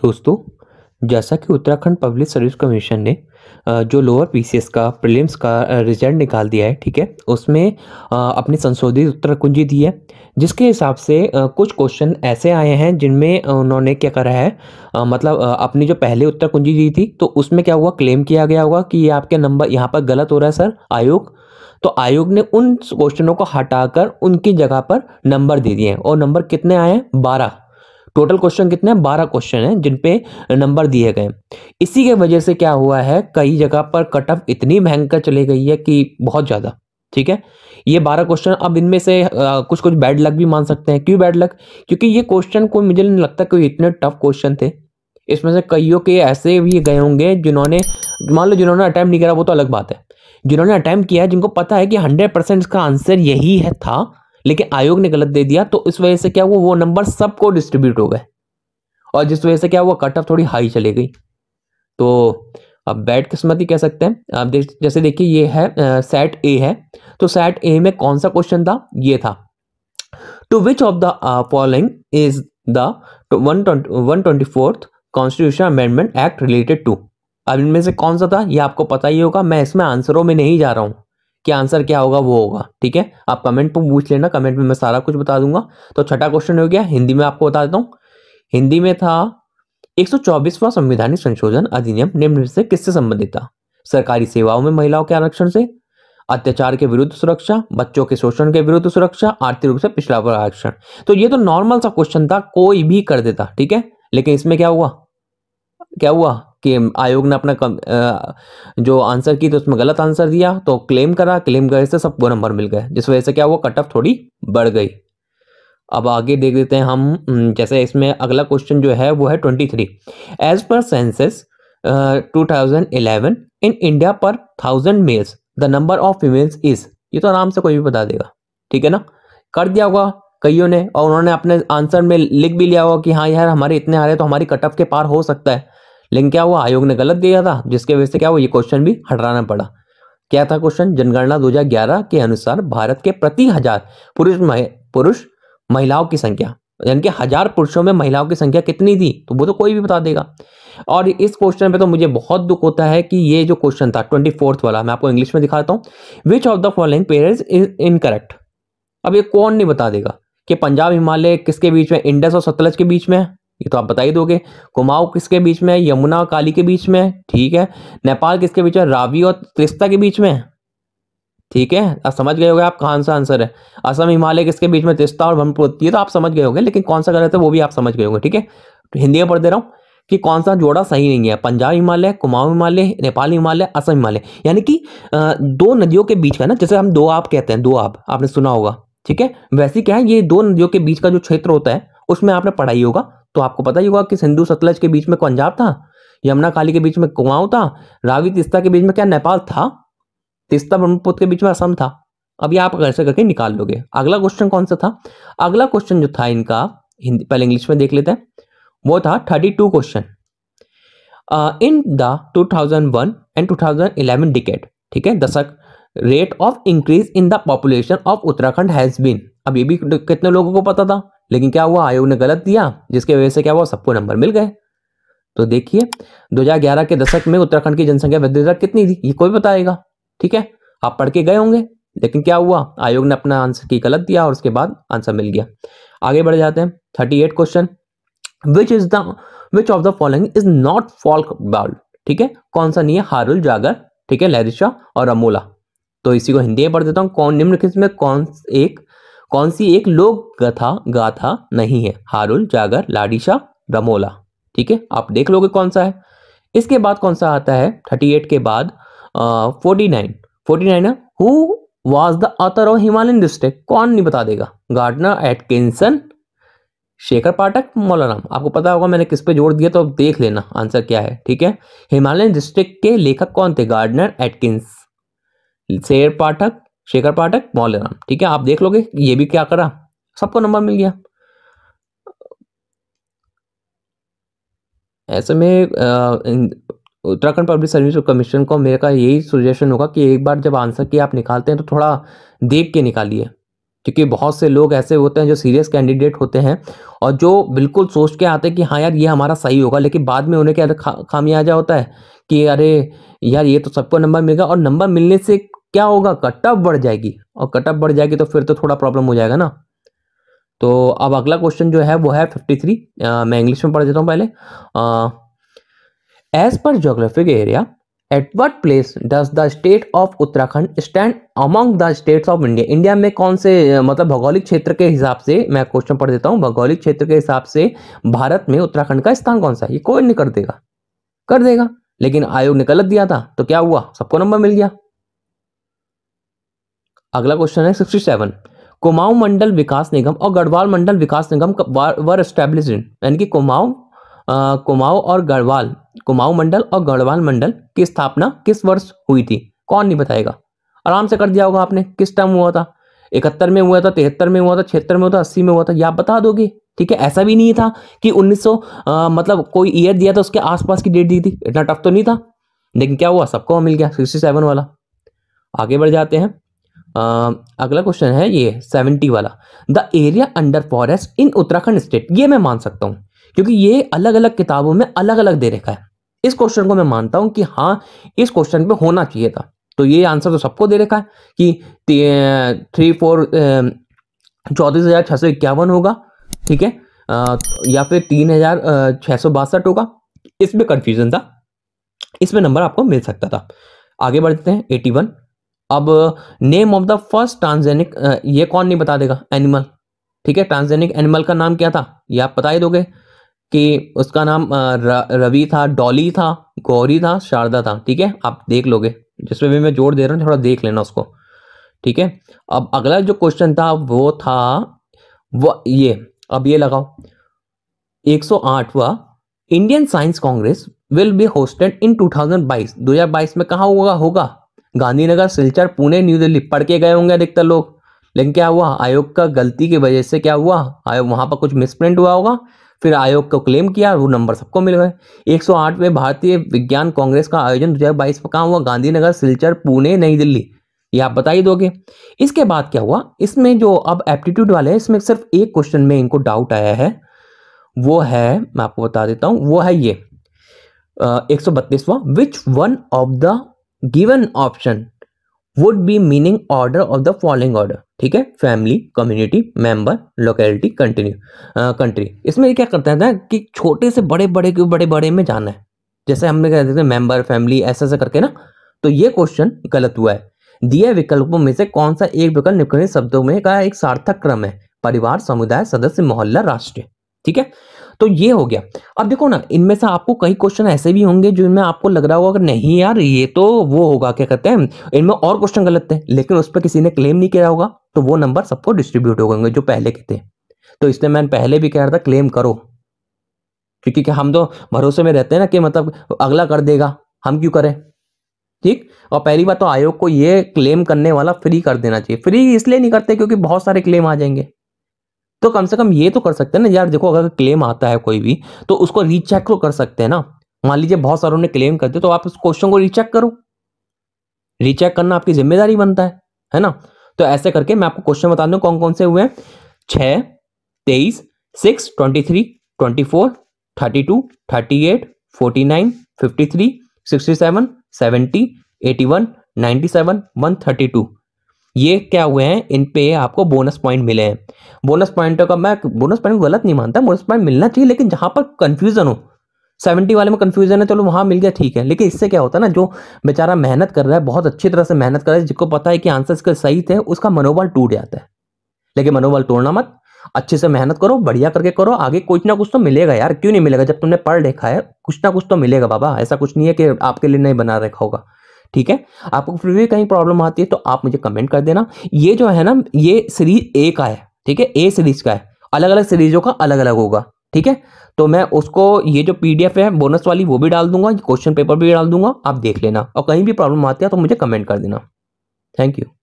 दोस्तों जैसा कि उत्तराखंड पब्लिक सर्विस कमीशन ने जो लोअर पीसीएस का प्रीलिम्स का रिजल्ट निकाल दिया है ठीक है उसमें अपनी संशोधित उत्तर कुंजी दी है जिसके हिसाब से कुछ क्वेश्चन ऐसे आए हैं जिनमें उन्होंने क्या करा है मतलब अपनी जो पहले उत्तर कुंजी दी थी तो उसमें क्या हुआ क्लेम किया गया होगा कि ये आपके नंबर यहाँ पर गलत हो रहा है सर आयोग तो आयोग ने उन क्वेश्चनों को हटाकर उनकी जगह पर नंबर दे दिए हैं और नंबर कितने आए हैं बारह टोटल क्वेश्चन कितने हैं बारह क्वेश्चन हैं जिनपे नंबर दिए गए इसी के वजह से क्या हुआ है कई जगह पर कट ऑफ इतनी भयंकर चली गई है कि बहुत ज़्यादा ठीक है ये बारह क्वेश्चन अब इनमें से आ, कुछ कुछ बैड लक भी मान सकते हैं क्यों बैड लक क्योंकि ये क्वेश्चन को मुझे नहीं लगता कि इतने टफ क्वेश्चन थे इसमें से कईयों के ऐसे भी गए होंगे जिन्होंने मान लो जिन्होंने अटैम्प्ट नहीं करा वो तो अलग बात है जिन्होंने अटैम्प्ट किया जिनको पता है कि हंड्रेड परसेंट इसका आंसर यही है था लेकिन आयोग ने गलत दे दिया तो इस वजह से क्या हुआ वो नंबर सबको डिस्ट्रीब्यूट हो गए और जिस वजह से क्या हुआ कट ऑफ थोड़ी हाई चली गई तो अब बैड किस्मती कह सकते हैं आप देख जैसे देखिए ये है सेट ए है तो सेट ए में कौन सा क्वेश्चन था ये था to which of the following is the one twenty fourth constitution amendment act related to अब इनमें से कौन सा था ये आपको पता ही होगा मैं इसमें आंसरों में नहीं जा रहा हूँ कि आंसर क्या होगा वो होगा ठीक है आप कमेंट पर पूछ लेना कमेंट में मैं सारा कुछ बता दूंगा तो छठा क्वेश्चन हो गया हिंदी में आपको बता देता हूँ हिंदी में था एक सौ संवैधानिक संशोधन अधिनियम निम्न से किससे संबंधित था सरकारी सेवाओं में महिलाओं के आरक्षण से अत्याचार के विरुद्ध सुरक्षा बच्चों के शोषण के विरुद्ध सुरक्षा आर्थिक रूप से पिछड़ा पर आरक्षण तो ये तो नॉर्मल सा क्वेश्चन था कोई भी कर देता ठीक है लेकिन इसमें क्या हुआ क्या हुआ कि आयोग ने अपना कम, जो आंसर की तो उसमें गलत आंसर दिया तो क्लेम करा क्लेम करने से सबको नंबर मिल गए जिस वजह से क्या वो कट ऑफ थोड़ी बढ़ गई अब आगे देख देते हैं हम जैसे इसमें अगला क्वेश्चन जो है वो है twenty three as per census two thousand eleven in India per thousand males the number of females is ये तो आराम से कोई भी बता देगा ठीक है ना कर दिया होगा कईयों ने और उन्होंने अपने आंसर में लिख भी लिया होगा कि हाँ यार हमारे इतने आ रहे तो हमारी कट ऑफ के पार हो सकता है लेकिन क्या हुआ आयोग ने गलत दिया था जिसके वजह से क्या हुआ ये क्वेश्चन भी हटाना पड़ा क्या था क्वेश्चन जनगणना दो के अनुसार भारत के प्रति हजार पुरुष पुरुष महिलाओं की संख्या यानी कि हजार पुरुषों में महिलाओं की संख्या कितनी थी तो वो तो कोई भी बता देगा और इस क्वेश्चन पे तो मुझे बहुत दुख होता है कि ये जो क्वेश्चन था ट्वेंटी फोर्थ वाला मैं आपको इंग्लिश में दिखाता हूँ which of the following parents is incorrect अब ये कौन नहीं बता देगा कि पंजाब हिमालय किसके बीच में इंडस और सतलज के बीच में है ये तो आप बता ही दोगे कुमाऊ किसके बीच में है यमुना और काली के बीच में है ठीक है नेपाल किसके बीच में रावी और त्रिस्ता के बीच में है ठीक है आप समझ गए होगे आप कहा सा आंसर है असम हिमालय किसके बीच में त्रिस्ता और ब्रह्मपुत्र ये तो आप समझ गए होंगे लेकिन कौन सा गलत है वो भी आप समझ गए होंगे ठीक है तो हिंदी में पढ़ दे रहा हूँ कि कौन सा जोड़ा सही नहीं है पंजाब हिमालय कुमाऊं हिमालय नेपाल हिमालय असम हिमालय यानी कि दो नदियों के बीच का ना जैसे हम दो आप कहते हैं दो आप आपने सुना होगा ठीक है वैसे क्या है ये दो नदियों के बीच का जो क्षेत्र होता है उसमें आपने पढ़ाई होगा तो आपको पता ही होगा कि सिंधु सतलज के बीच में पंजाब था यमुना काली के बीच में कुआं था रावी तिस्ता के बीच में क्या नेपाल था तिस्ता ब्रह्मपुत्र के बीच में असम था अभी आप ऐसे करके निकाल लोगे अगला क्वेश्चन कौन सा था अगला क्वेश्चन जो था इनका हिंदी पहले इंग्लिश में देख लेते हैं वो था thirty two question in the two thousand one and two thousand eleven decade ठीक है दशक rate of increase in the population of Uttarakhand has been अब ये भी कितने लोगों को पता था लेकिन क्या हुआ आयोग ने गलत दिया जिसके वजह से क्या हुआ सबको नंबर मिल गए तो देखिए 2011 के दशक में उत्तराखंड की जनसंख्या वृद्धि दर कितनी थी ये कोई बताएगा ठीक है आप पढ़ के गए होंगे लेकिन क्या हुआ आयोग ने अपना आंसर की गलत दिया और उसके बाद आंसर मिल गया आगे बढ़ जाते हैं thirty eight question which is the which of the following is not folk ball ठीक है कौन सा नहीं है हारुल जागर ठीक है लहरिशा और अमोला तो इसी को हिंदी में पढ़ देता हूँ कौन निम्नलिखित में कौन एक कौन सी एक लोक गथा गाथा नहीं है हारुल जागर लाडीशा रमोला ठीक है आप देख लोगे कौन सा है इसके बाद कौन सा आता है थर्टी एट के बाद forty nine forty nine who was the author of Himalayan district कौन नहीं बता देगा गार्डनर एटकिंसन शेखर पाठक मौलाना आपको पता होगा मैंने किस पे जोड़ दिया तो अब देख लेना आंसर क्या है ठीक है हिमालयन डिस्ट्रिक्ट के लेखक कौन थे गार्डनर एटकिंस शेर पाठक शेखर पाठक मौलाना ठीक है आप देख लोगे ये भी क्या करा सबको नंबर मिल गया ऐसे में उत्तराखंड पब्लिक सर्विस कमीशन को मेरे का यही सुजेशन होगा कि एक बार जब आंसर की आप निकालते हैं तो थोड़ा देख के निकालिए क्योंकि बहुत से लोग ऐसे होते हैं जो सीरियस कैंडिडेट होते हैं और जो बिल्कुल सोच के आते हैं कि हाँ यार ये हमारा सही होगा लेकिन बाद में उन्हें क्या खा, खामियाजा होता है कि अरे यार ये तो सबको नंबर मिल गया और नंबर मिलने से क्या होगा कटअप बढ़ जाएगी और कटअप बढ़ जाएगी तो फिर तो थोड़ा प्रॉब्लम हो जाएगा ना तो अब अगला क्वेश्चन जो है वो है फिफ्टी थ्री मैं इंग्लिश में पढ़ देता हूँ पहले as per geographic area at what place does the state of Uttarakhand stand among the states of India India में कौन से मतलब भौगोलिक क्षेत्र के हिसाब से मैं क्वेश्चन पढ़ देता हूँ भौगोलिक क्षेत्र के हिसाब से भारत में उत्तराखंड का स्थान कौन सा है ये कोई नहीं कर देगा कर देगा लेकिन आयोग ने गलत दिया था तो क्या हुआ सबको नंबर मिल गया अगला क्वेश्चन है सिक्सटी सेवन कुमाऊं मंडल विकास निगम और गढ़वाल मंडल विकास निगम वर एस्टेब्लिश यानी कि कुमाऊं कुमाऊं और गढ़वाल कुमाऊं मंडल और गढ़वाल मंडल की स्थापना किस वर्ष हुई थी कौन नहीं बताएगा आराम से कर दिया होगा आपने किस टाइम हुआ था इकहत्तर में हुआ था तिहत्तर में हुआ था छिहत्तर में हुआ था अस्सी में हुआ था यह आप बता दोगे ठीक है ऐसा भी नहीं था कि 1900 आ, मतलब कोई ईयर दिया था उसके आसपास की डेट दी थी इतना टफ तो नहीं था लेकिन क्या हुआ सबको मिल गया सिक्सटी सेवन वाला आगे बढ़ जाते हैं अगला क्वेश्चन है ये सेवेंटी वाला the area under forest in Uttarakhand state ये मैं मान सकता हूँ क्योंकि ये अलग अलग किताबों में अलग अलग दे रखा है इस क्वेश्चन को मैं मानता हूँ कि हाँ इस क्वेश्चन पे होना चाहिए था तो ये आंसर तो सबको दे रखा है कि थ्री फोर चौतीस हज़ार छः सौ इक्यावन होगा ठीक है या फिर तीन हज़ार छः सौ बासठ होगा इसमें कन्फ्यूज़न था इसमें नंबर आपको मिल सकता था आगे बढ़ते हैं एटी वन अब name of the first transgenic ये कौन नहीं बता देगा एनिमल ठीक है ट्रांसजेनिक एनिमल का नाम क्या था ये आप बता ही दोगे कि उसका नाम रवि था डॉली था गौरी था शारदा था ठीक है आप देख लोगे जिसमें भी मैं जोड़ दे रहा हूँ थोड़ा देख लेना उसको ठीक है अब अगला जो क्वेश्चन था वो था वो ये अब ये लगाओ एक Indian Science Congress will be hosted in 2022 2022 में कहा होगा होगा गांधीनगर सिलचर पुणे न्यू दिल्ली पढ़ के गए होंगे अधिकतर लोग लेकिन क्या हुआ आयोग का गलती की वजह से क्या हुआ आयोग वहाँ पर कुछ मिसप्रिंट हुआ होगा फिर आयोग को क्लेम किया वो नंबर सबको मिल गए एक सौ भारतीय विज्ञान कांग्रेस का आयोजन दो हज़ार बाईस में कहाँ हुआ गांधीनगर सिलचर पुणे नई दिल्ली ये आप बता ही दोगे इसके बाद क्या हुआ इसमें जो अब एप्टीट्यूड वाले हैं इसमें सिर्फ एक क्वेश्चन में इनको डाउट आया है वो है मैं आपको बता देता हूँ वो है ये एक सौ बत्तीसवा which one of the given option would be meaning order of the following order ठीक है family community member locality continue country इसमें क्या करता था कि छोटे से बड़े बड़े के बड़े बड़े में जाना है जैसे हमने कह देते मेंबर फैमिली ऐसा ऐसा करके ना तो ये क्वेश्चन गलत हुआ है दिए विकल्पों में से कौन सा एक विकल्प निम्नलिखित शब्दों में का एक सार्थक क्रम है परिवार समुदाय सदस्य मोहल्ला राष्ट्रीय ठीक है तो ये हो गया अब देखो ना इनमें से आपको कई क्वेश्चन ऐसे भी होंगे जिनमें आपको लग रहा होगा नहीं यार ये तो वो होगा क्या कहते हैं इनमें और क्वेश्चन गलत थे लेकिन उस पर किसी ने क्लेम नहीं किया होगा तो वो नंबर सबको डिस्ट्रीब्यूट हो गएंगे जो पहले के थे तो इसलिए मैंने पहले भी कह रहा था क्लेम करो क्योंकि हम तो भरोसे में रहते हैं ना कि मतलब अगला कर देगा हम क्यों करें ठीक और पहली बात तो आयोग को ये क्लेम करने वाला फ्री कर देना चाहिए फ्री इसलिए नहीं करते क्योंकि बहुत सारे क्लेम आ जाएंगे तो कम से कम ये तो कर सकते हैं ना यार देखो अगर क्लेम आता है कोई भी तो उसको रीचेक तो कर सकते हैं ना मान लीजिए बहुत सारों ने क्लेम कर दिया तो आप उस क्वेश्चन को रीचेक करो रीचेक करना आपकी जिम्मेदारी बनता है है ना तो ऐसे करके मैं आपको क्वेश्चन बता दूं कौन कौन से हुए हैं छ तेईस six twenty three twenty four thirty two thirty eight forty nine fifty three sixty seven seventy eighty one ninety seven one thirty two ये क्या हुए हैं इन पे आपको बोनस पॉइंट मिले हैं बोनस पॉइंटों का मैं बोनस पॉइंट गलत नहीं मानता बोनस पॉइंट मिलना चाहिए लेकिन जहाँ पर कन्फ्यूजन हो सेवेंटी वाले में कन्फ्यूजन है चलो वहाँ मिल गया ठीक है लेकिन इससे क्या होता है ना जो बेचारा मेहनत कर रहा है बहुत अच्छी तरह से मेहनत कर रहा है जिसको पता है कि आंसर इसका सही थे उसका मनोबल टूट जाता है लेकिन मनोबल तोड़ना मत अच्छे से मेहनत करो बढ़िया करके करो आगे कुछ ना कुछ तो मिलेगा यार क्यों नहीं मिलेगा जब तुमने पढ़ लिखा है कुछ ना कुछ तो मिलेगा बाबा ऐसा कुछ नहीं है कि आपके लिए नहीं बना रखा होगा ठीक है आपको फिर भी कहीं प्रॉब्लम आती है तो आप मुझे कमेंट कर देना ये जो है ना ये सीरीज ए का है ठीक है ए सीरीज का है अलग अलग सीरीजों का अलग अलग होगा ठीक है तो मैं उसको ये जो पीडीएफ है बोनस वाली वो भी डाल दूंगा क्वेश्चन पेपर भी डाल दूंगा आप देख लेना और कहीं भी प्रॉब्लम आती है तो मुझे कमेंट कर देना थैंक यू